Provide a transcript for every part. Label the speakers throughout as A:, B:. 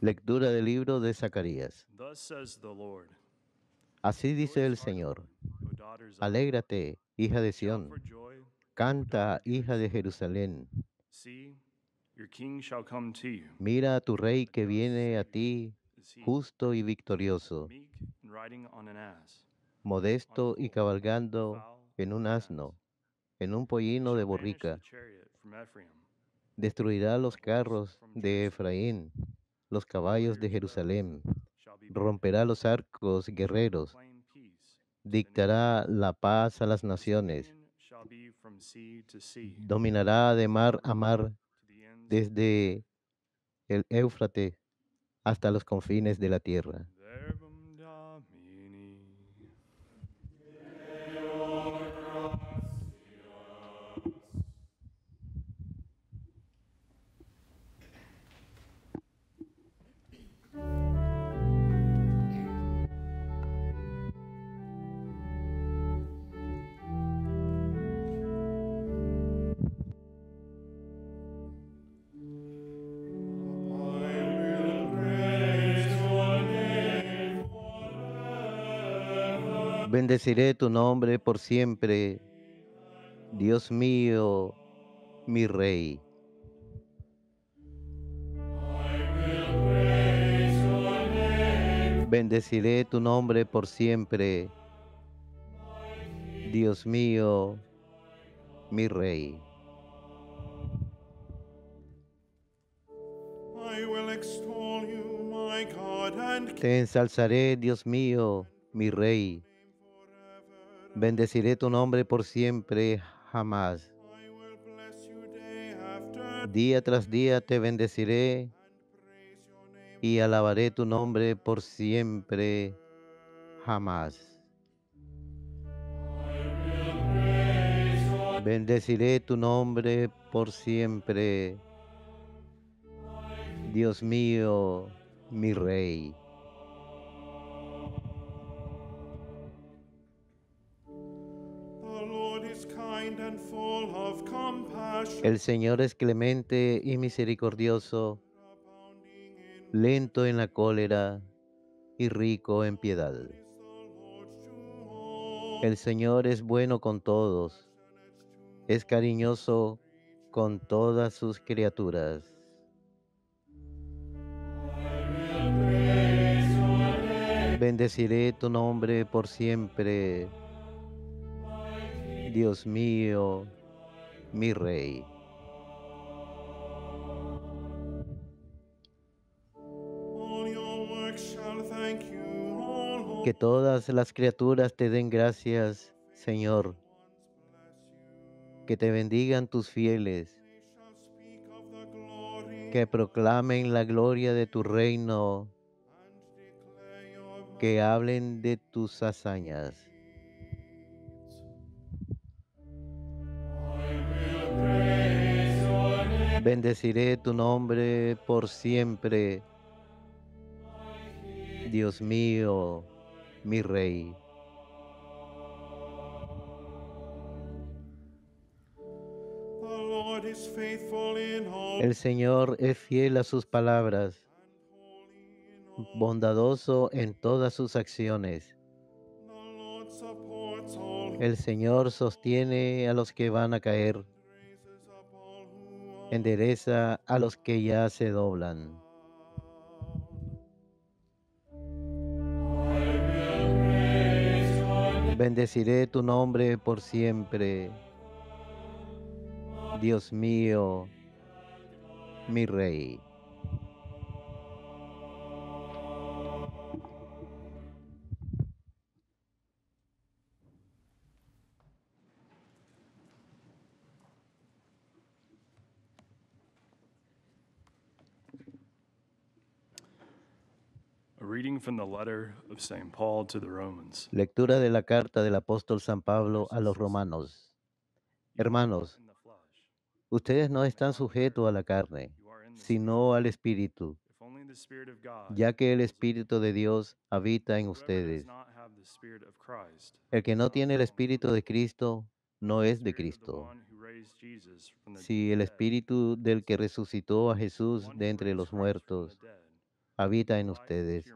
A: Lectura del libro de Zacarías. Así dice el Señor. Alégrate, hija de Sión. Canta, hija de Jerusalén. Mira a tu rey que viene a ti, justo y victorioso, modesto y cabalgando en un asno, en un pollino de borrica. Destruirá los carros de Efraín, los caballos de Jerusalén. Romperá los arcos guerreros. Dictará la paz a las naciones.
B: Dominará
A: de mar a mar desde el Éufrates hasta los confines de la tierra. Bendeciré tu nombre por siempre, Dios mío, mi Rey. Bendeciré tu nombre por siempre, Dios mío, mi Rey. Te ensalzaré, Dios mío, mi Rey. Bendeciré tu nombre por siempre, jamás. Día tras día te bendeciré y alabaré tu nombre por siempre, jamás. Bendeciré tu nombre por siempre, Dios mío, mi Rey. El Señor es clemente y misericordioso, lento en la cólera y rico en piedad. El Señor es bueno con todos, es cariñoso con todas sus criaturas. Bendeciré tu nombre por siempre, Dios mío mi rey. Que todas las criaturas te den gracias, Señor. Que te bendigan tus fieles. Que proclamen la gloria de tu reino. Que hablen de tus hazañas. Bendeciré tu nombre por siempre, Dios mío, mi Rey. El Señor es fiel a sus palabras, bondadoso en todas sus acciones. El Señor sostiene a los que van a caer. Mm. endereza a los que ya se doblan. Bendeciré tu nombre por siempre, Dios mío, mi Rey. Lectura de la carta del apóstol San Pablo a los romanos. Hermanos, ustedes no están sujetos a la carne, sino al Espíritu, ya que el Espíritu de Dios habita en ustedes. El que no tiene el Espíritu de Cristo no es de Cristo. Si el Espíritu del que resucitó a Jesús de entre los muertos habita en ustedes,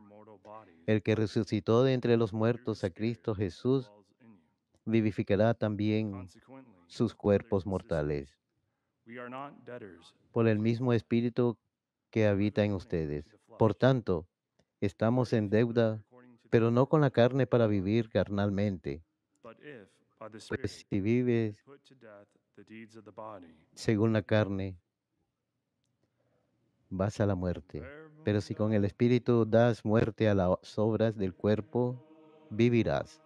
A: el que resucitó de entre los muertos a Cristo Jesús vivificará también sus cuerpos mortales por el mismo Espíritu que habita en ustedes. Por tanto, estamos en deuda, pero no con la carne para vivir carnalmente.
C: Pues si vives
A: según la carne, vas a la muerte. Pero si con el Espíritu das muerte a las obras del cuerpo, vivirás.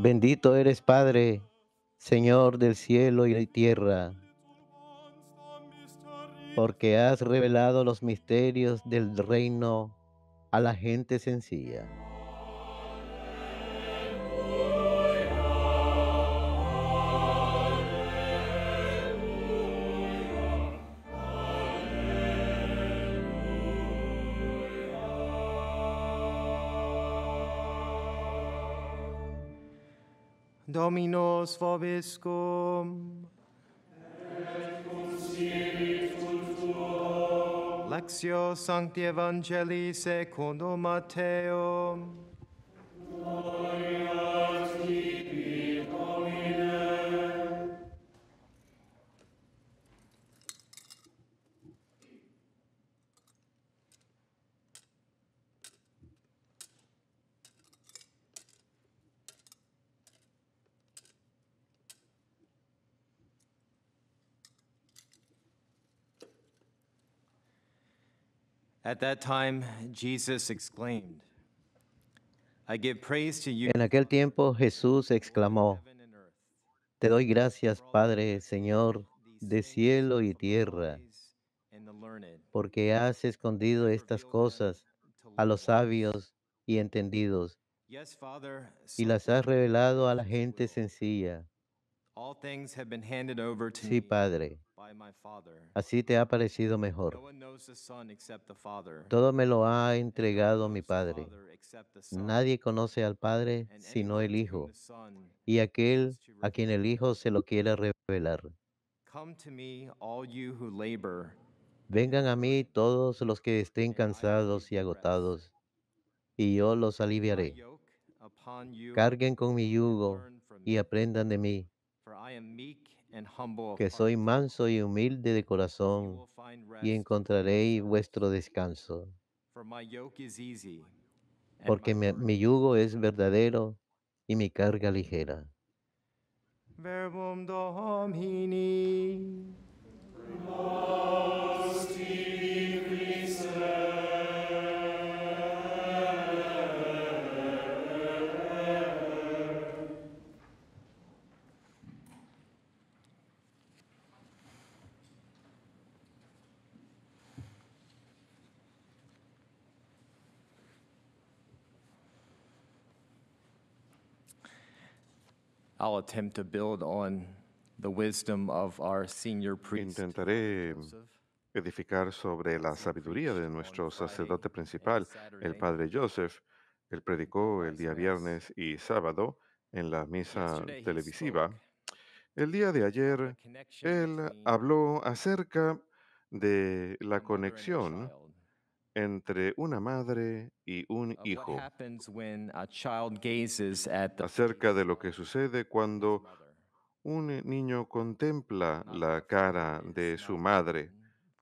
A: Bendito eres, Padre, Señor del cielo y de tierra, porque has revelado los misterios del reino a la gente sencilla.
B: Dominus vobiscum. Et Lectio Sancti Evangelii secundum Matteum.
C: Gloria
B: En aquel
A: tiempo Jesús exclamó, Te doy gracias, Padre, Señor, de cielo y tierra, porque has escondido estas cosas a los sabios y entendidos
B: y
A: las has revelado a la gente sencilla.
B: Sí, Padre,
A: Así te ha parecido mejor. Todo me lo ha entregado mi Padre. Nadie conoce al Padre sino el Hijo, y aquel a quien el Hijo se lo quiera revelar. Vengan a mí todos los que estén cansados y agotados, y yo los aliviaré. Carguen con mi yugo y aprendan de mí que soy manso y humilde de corazón, y encontraré vuestro descanso. Porque mi, yugo es verdadero y mi carga ligera.
C: Intentaré edificar sobre la sabiduría de nuestro sacerdote principal, el padre Joseph. Él predicó el día viernes y sábado en la misa televisiva. El día de ayer, él habló acerca de la conexión entre una madre y un hijo acerca de lo que sucede cuando un niño contempla la cara de su madre.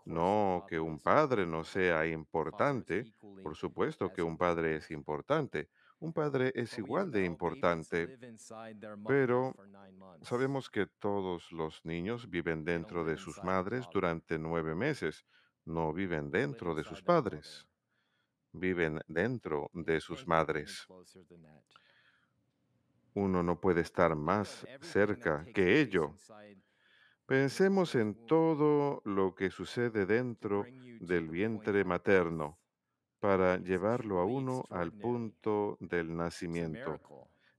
C: No que un padre no sea importante, por supuesto que un padre es importante, un padre es igual de importante, pero sabemos que todos los niños viven dentro de sus madres durante nueve meses no viven dentro de sus padres, viven dentro de sus madres. Uno no puede estar más cerca que ello. Pensemos en todo lo que sucede dentro del vientre materno para llevarlo a uno al punto del nacimiento.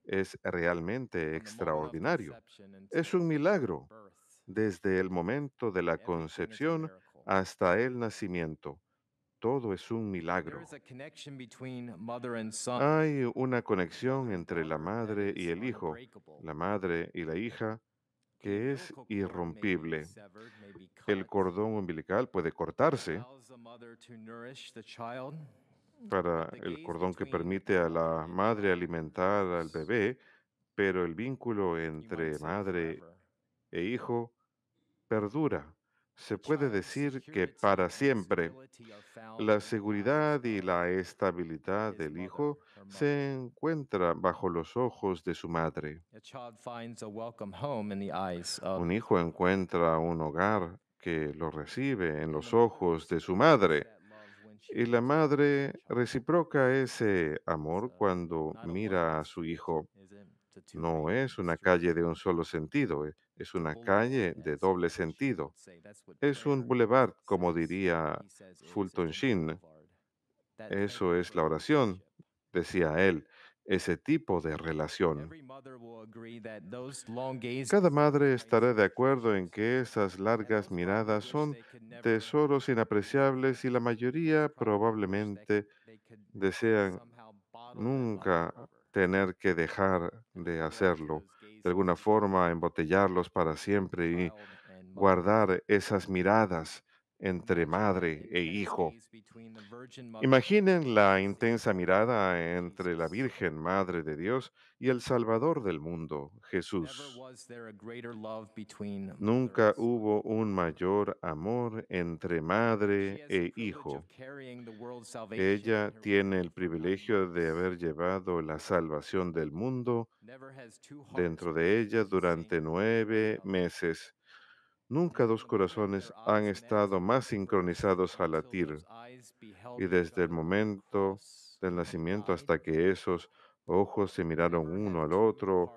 C: Es realmente extraordinario. Es un milagro. Desde el momento de la concepción hasta el nacimiento. Todo es un milagro. Hay una conexión entre la madre y el hijo, la madre y la hija, que es irrompible. El cordón umbilical puede cortarse para el cordón que permite a la madre alimentar al bebé, pero el vínculo entre madre e hijo perdura se puede decir que para siempre la seguridad y la estabilidad del hijo se encuentra bajo los ojos de su madre. Un hijo encuentra un hogar que lo recibe en los ojos de su madre. Y la madre reciproca ese amor cuando mira a su hijo. No es una calle de un solo sentido, eh, es una calle de doble sentido. Es un boulevard, como diría Fulton Sheen. Eso es la oración, decía él, ese tipo de relación. Cada madre estará de acuerdo en que esas largas miradas son tesoros inapreciables y la mayoría probablemente desean nunca tener que dejar de hacerlo de alguna forma embotellarlos para siempre y guardar esas miradas entre madre e hijo.
B: Imaginen
C: la intensa mirada entre la Virgen Madre de Dios y el Salvador del mundo, Jesús. Nunca hubo un mayor amor entre madre e hijo.
B: Ella
C: tiene el privilegio de haber llevado la salvación del mundo dentro de ella durante nueve meses Nunca dos corazones han estado más sincronizados al latir. Y desde el momento del nacimiento hasta que esos ojos se miraron uno al otro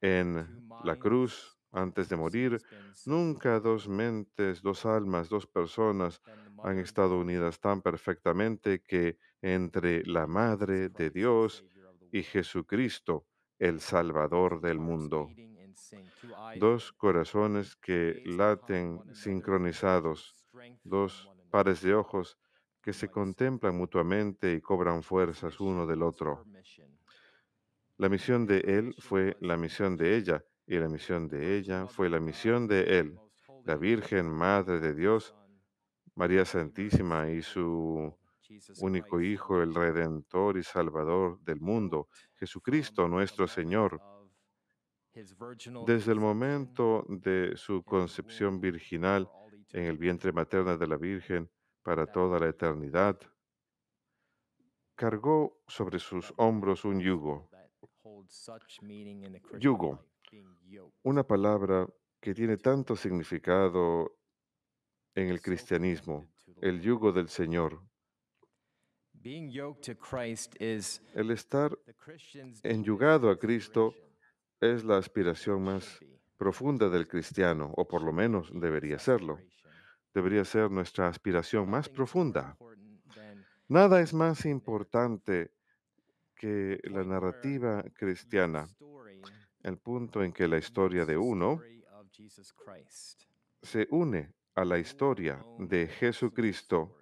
C: en la cruz antes de morir, nunca dos mentes, dos almas, dos personas han estado unidas tan perfectamente que entre la Madre de Dios y Jesucristo, el Salvador del mundo dos corazones que laten sincronizados, dos pares de ojos que se contemplan mutuamente y cobran fuerzas uno del otro. La misión de él fue la misión de ella y la misión de ella fue la misión de él. La Virgen, Madre de Dios, María Santísima y su único Hijo, el Redentor y Salvador del mundo, Jesucristo nuestro Señor
B: desde el
C: momento de su concepción virginal en el vientre materno de la Virgen para toda la eternidad, cargó sobre sus hombros un yugo. Yugo, una palabra que tiene tanto significado en el cristianismo, el yugo del Señor. El estar enyugado a Cristo es la aspiración más profunda del cristiano, o por lo menos debería serlo. Debería ser nuestra aspiración más profunda. Nada es más importante que la narrativa cristiana, el punto en que la historia de uno se une a la historia de Jesucristo,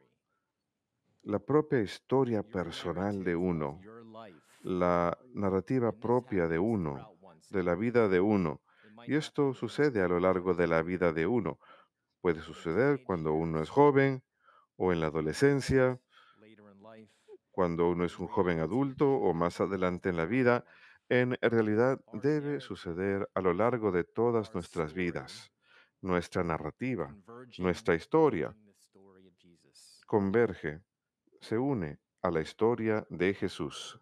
C: la propia historia personal de uno, la narrativa propia de uno, de la vida de uno. Y esto sucede a lo largo de la vida de uno. Puede suceder cuando uno es joven o en la adolescencia, cuando uno es un joven adulto o más adelante en la vida. En realidad debe suceder a lo largo de todas nuestras vidas. Nuestra narrativa, nuestra historia converge, se une a la historia de Jesús.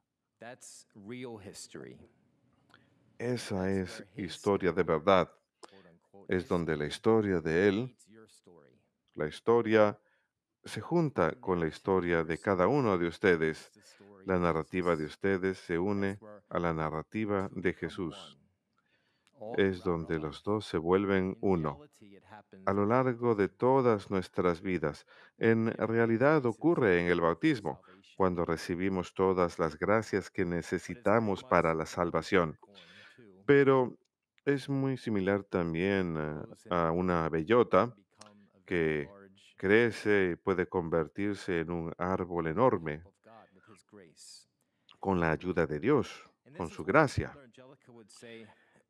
C: Esa es historia de verdad. Es donde la historia de él, la historia se junta con la historia de cada uno de ustedes. La narrativa de ustedes se une a la narrativa de Jesús. Es donde los dos se vuelven uno. A lo largo de todas nuestras vidas, en realidad ocurre en el bautismo, cuando recibimos todas las gracias que necesitamos para la salvación. Pero es muy similar también a, una bellota que crece y puede convertirse en un árbol enorme con la ayuda de Dios, con su gracia.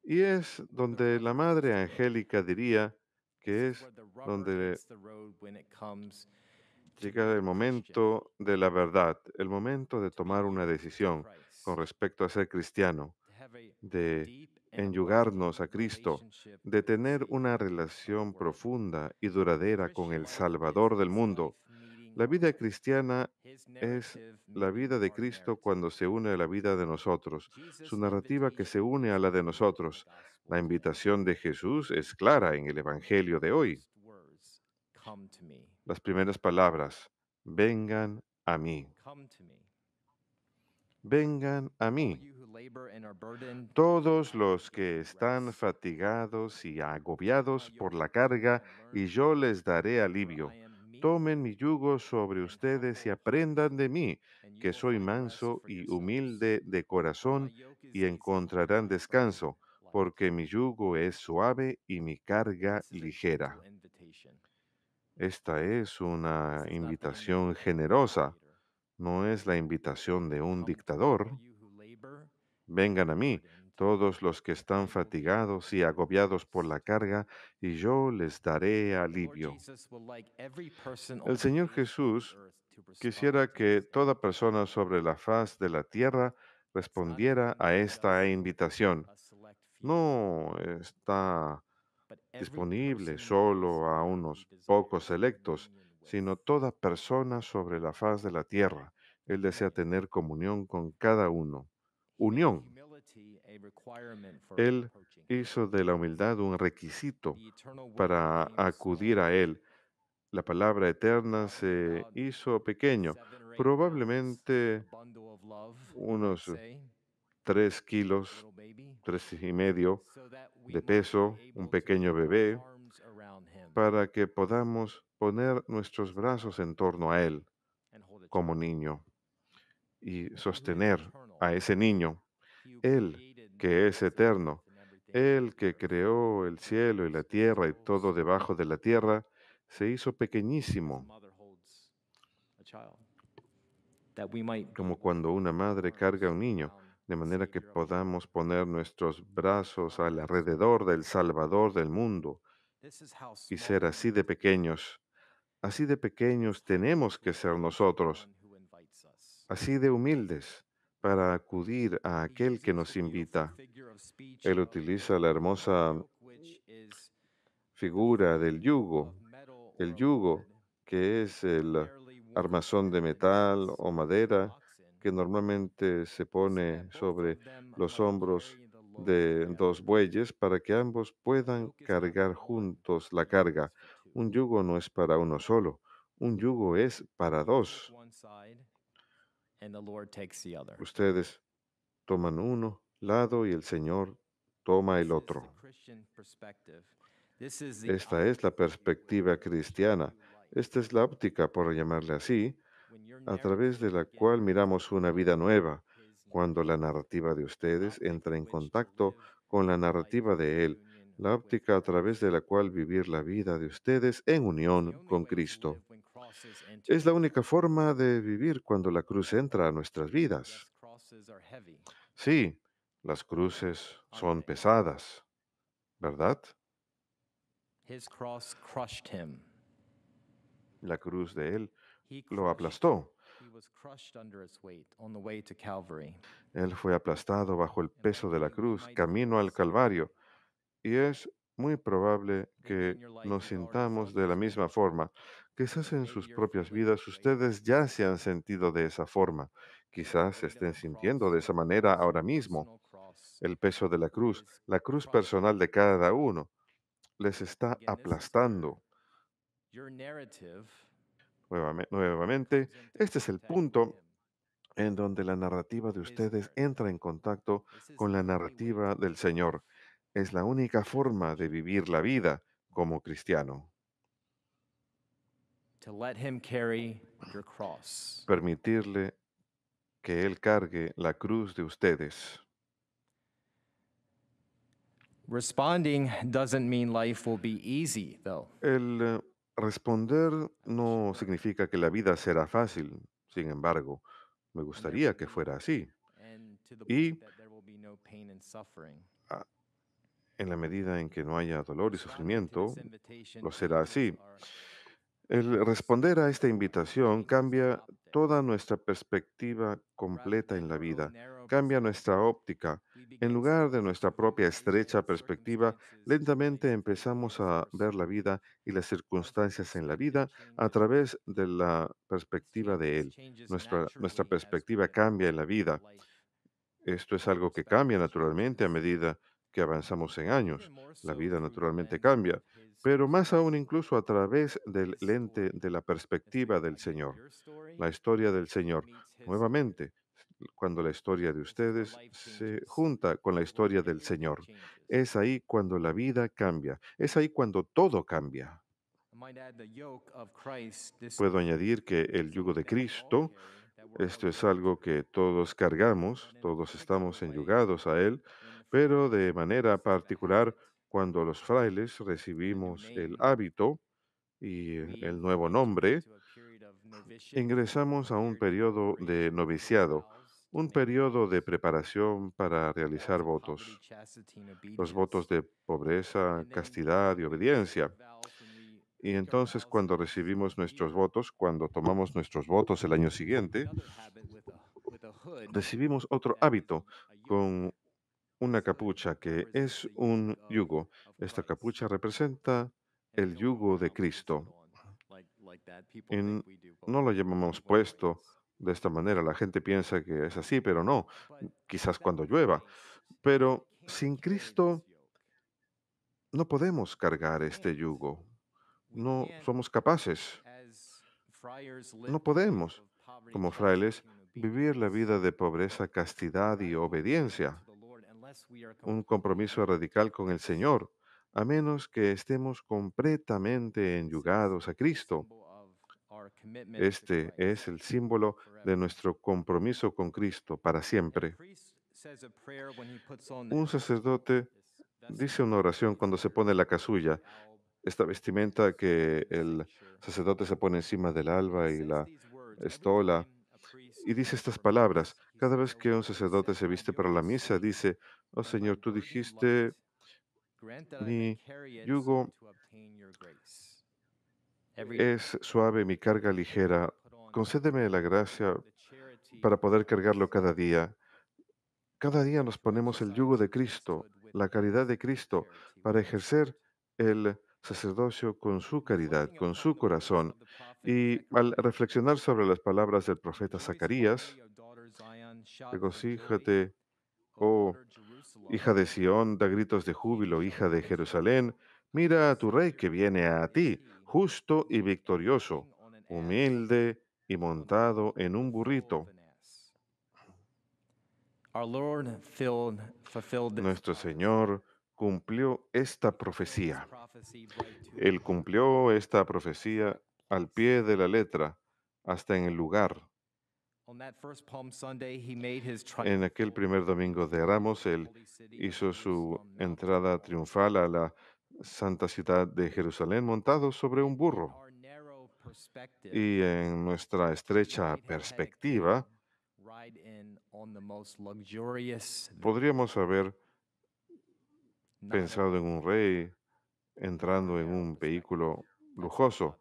C: Y es donde la Madre Angélica diría que es donde llega el momento de la verdad, el momento de tomar una decisión con respecto a ser cristiano, de enyugarnos a Cristo, de tener una relación profunda y duradera con el Salvador del mundo. La vida cristiana es la vida de Cristo cuando se une a la vida de nosotros, su narrativa que se une a la de nosotros. La invitación de Jesús es clara en el Evangelio de hoy. Las primeras palabras, vengan a mí. Vengan a mí. Todos los que están fatigados y agobiados por la carga, y yo les daré alivio. Tomen mi yugo sobre ustedes y aprendan de mí, que soy manso y humilde de corazón, y encontrarán descanso, porque mi yugo es suave y mi carga ligera. Esta es una invitación generosa, no es la invitación de un dictador. Vengan a mí todos los que están fatigados y agobiados por la carga, y yo les daré alivio. El Señor Jesús quisiera que toda persona sobre la faz de la tierra respondiera a esta invitación. No está disponible solo a unos pocos selectos, sino toda persona sobre la faz de la tierra. Él desea tener comunión con cada uno unión. Él hizo de la humildad un requisito para acudir a Él. La palabra eterna se hizo pequeño, probablemente unos tres kilos, tres y medio de peso, un pequeño bebé, para que podamos poner nuestros brazos en torno a Él como niño y sostener a ese niño, Él que es eterno, Él que creó el cielo y la tierra y todo debajo de la tierra, se hizo pequeñísimo, como cuando una madre carga a un niño, de manera que podamos poner nuestros brazos alrededor del Salvador del mundo y ser así de pequeños. Así de pequeños tenemos que ser nosotros, así de humildes para acudir a aquel que nos invita. Él utiliza la hermosa figura del yugo, el yugo que es el armazón de metal o madera que normalmente se pone sobre los hombros de dos bueyes para que ambos puedan cargar juntos la carga. Un yugo no es para uno solo, un yugo es para dos. Ustedes toman uno lado y el Señor toma el otro.
B: Esta
C: es la perspectiva cristiana. Esta es la óptica, por llamarle así, a través de la cual miramos una vida nueva, cuando la narrativa de ustedes entra en contacto con la narrativa de Él, la óptica a través de la cual vivir la vida de ustedes en unión con Cristo. Es la única forma de vivir cuando la cruz entra a nuestras vidas. Sí, las cruces son pesadas, ¿verdad? La cruz de él lo aplastó. Él fue aplastado bajo el peso de la cruz, camino al Calvario, y es muy probable que nos sintamos de la misma forma. Quizás en sus propias vidas ustedes ya se han sentido de esa forma. Quizás estén sintiendo de esa manera ahora mismo. El peso de la cruz, la cruz personal de cada uno, les está aplastando. Nuevamente, este es el punto en donde la narrativa de ustedes entra en contacto con la narrativa del Señor es la única forma de vivir la vida como cristiano. Permitirle que Él cargue la cruz de ustedes.
B: Responding
C: El eh, responder no significa que la vida será fácil. Sin embargo, me gustaría que fuera así. Y en la medida en que no haya dolor y sufrimiento, lo será así. El responder a esta invitación cambia toda nuestra perspectiva completa en la vida, cambia nuestra óptica. En lugar de nuestra propia estrecha perspectiva, lentamente empezamos a ver la vida y las circunstancias en la vida a través de la perspectiva de Él. Nuestra, nuestra perspectiva cambia en la vida. Esto es algo que cambia naturalmente a medida que avanzamos en años. La vida naturalmente cambia, pero más aún incluso a través del lente de la perspectiva del Señor, la historia del Señor. Nuevamente, cuando la historia de ustedes se junta con la historia del Señor, es ahí cuando la vida cambia, es ahí cuando todo cambia. Puedo añadir que el yugo de Cristo, esto es algo que todos cargamos, todos estamos enyugados a Él, pero de manera particular cuando los frailes recibimos el hábito y el nuevo nombre, ingresamos a un periodo de noviciado, un periodo de preparación para realizar votos, los votos de pobreza, castidad y obediencia. Y entonces cuando recibimos nuestros votos, cuando tomamos nuestros votos el año siguiente, recibimos otro hábito con una capucha que pues, es un uh, yugo. Esta capucha representa el yugo de Cristo. no lo llamamos puesto de esta manera. La gente piensa que es así, pero no. Quizás cuando llueva. Pero sin Cristo no podemos cargar este yugo. No somos capaces. No podemos, como frailes, vivir la vida de pobreza, castidad y obediencia un compromiso radical con el Señor, a menos que estemos completamente enyugados a Cristo. Este es el símbolo de nuestro compromiso con Cristo para siempre. Un sacerdote dice una oración cuando se pone la casulla, esta vestimenta que el sacerdote se pone encima del alba y la estola, y dice estas palabras, cada vez que un sacerdote se viste para la misa, dice, oh Señor, tú dijiste, mi yugo es suave, mi carga ligera. Concédeme la gracia para poder cargarlo cada día. Cada día nos ponemos el yugo de Cristo, la caridad de Cristo, para ejercer el sacerdocio con su caridad, con su corazón. Y al reflexionar sobre las palabras del profeta Zacarías, Regocíjate, oh hija de Sión, da gritos de júbilo, hija de Jerusalén. Mira a tu rey que viene a ti, justo y victorioso, humilde y montado en un burrito. Nuestro Señor cumplió esta profecía. Él cumplió esta profecía al pie de la letra, hasta en el lugar. En aquel primer domingo de Ramos, él hizo su entrada triunfal a la santa ciudad de Jerusalén montado sobre un burro. Y en nuestra estrecha perspectiva, podríamos haber pensado en un rey entrando en un vehículo lujoso,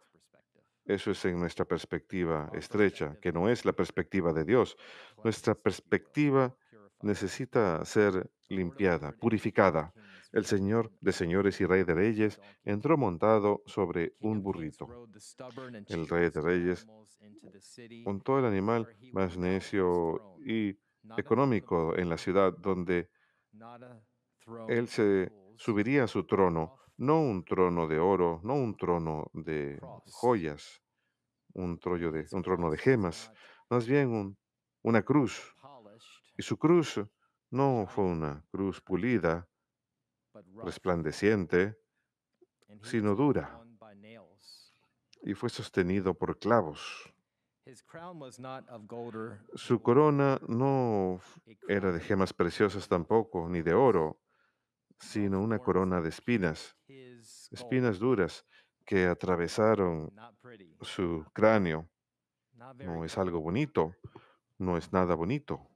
C: eso es en nuestra perspectiva estrecha, que no es la perspectiva de Dios. Nuestra perspectiva necesita ser limpiada, purificada. El Señor de señores y Rey de Reyes entró montado sobre un burrito. El Rey de Reyes montó el animal más necio y económico en la ciudad donde él se subiría a su trono no un trono de oro, no un trono de joyas, un, trollo de, un trono de gemas, más bien una cruz. Y su cruz no fue una cruz pulida, resplandeciente, sino dura, y fue sostenido por clavos. Su corona no era de gemas preciosas tampoco, ni de oro, sino una corona de espinas, espinas duras que atravesaron su cráneo. No es algo bonito, no es nada bonito.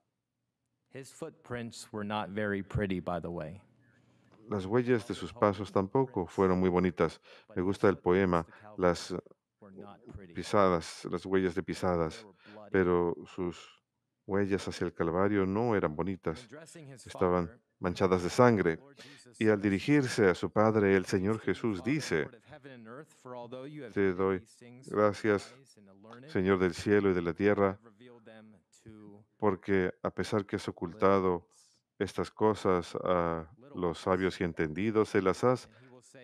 C: Las huellas de sus pasos tampoco fueron muy bonitas. Me gusta el poema, las uh, pisadas, las huellas de pisadas, pero sus huellas hacia el Calvario no eran bonitas. Estaban manchadas de sangre. Y al dirigirse a su Padre, el Señor Jesús dice,
B: te doy gracias,
C: Señor del cielo y de la tierra, porque a pesar que has ocultado estas cosas a los sabios y entendidos, se las has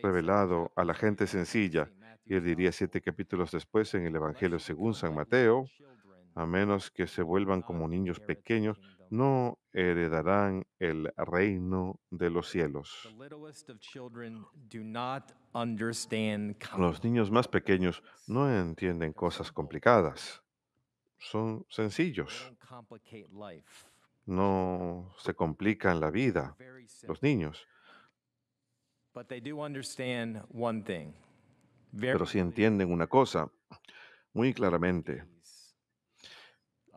C: revelado a la gente sencilla. Y él diría siete capítulos después en el Evangelio según San Mateo, a menos que se vuelvan ah, como niños pequeños, no heredarán el reino de los cielos. Los niños más pequeños no entienden cosas complicadas. Son sencillos. No se complican la vida, los niños. Pero sí entienden una cosa muy claramente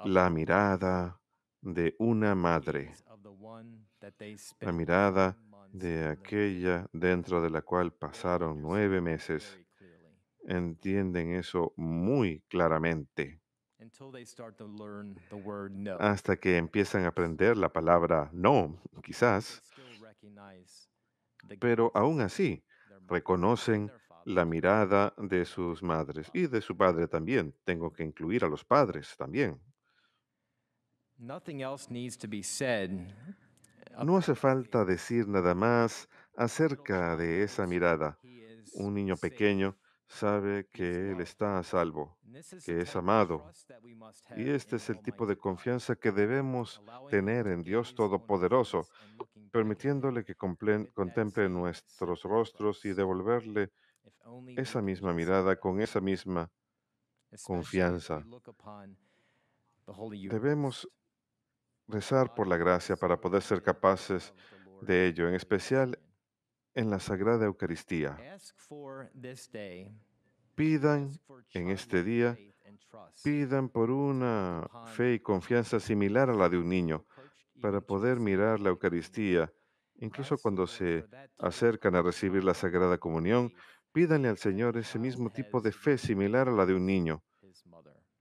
C: la mirada de una madre, la mirada de aquella dentro de la cual pasaron nueve meses. Entienden eso muy claramente hasta que empiezan a aprender la palabra no, quizás, pero aún así reconocen la mirada de sus madres y de su padre también. Tengo que incluir a los padres también. No hace falta decir nada más acerca de esa mirada. Un niño pequeño sabe que él está a salvo, que es amado. Y este es el tipo de confianza que debemos tener en Dios Todopoderoso, permitiéndole que contemple nuestros rostros y devolverle esa misma mirada con esa misma confianza. Debemos rezar por la gracia para poder ser capaces de ello, en especial en la Sagrada Eucaristía. Pidan en este día, pidan por una fe y confianza similar a la de un niño para poder mirar la Eucaristía. Incluso cuando se acercan a recibir la Sagrada Comunión, pídanle al Señor ese mismo tipo de fe similar a la de un niño,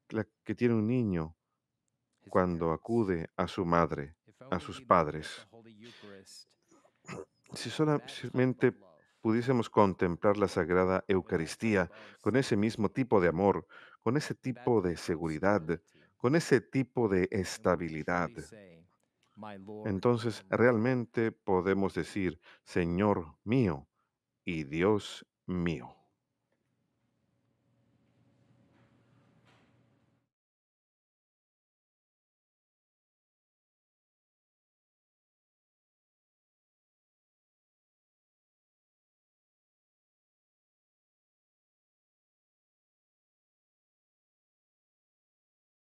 C: la que tiene un niño cuando acude a su madre, a sus padres. Si solamente pudiésemos contemplar la Sagrada Eucaristía con ese mismo tipo de amor, con ese tipo de seguridad, con ese tipo de estabilidad, entonces realmente podemos decir, Señor mío y Dios mío.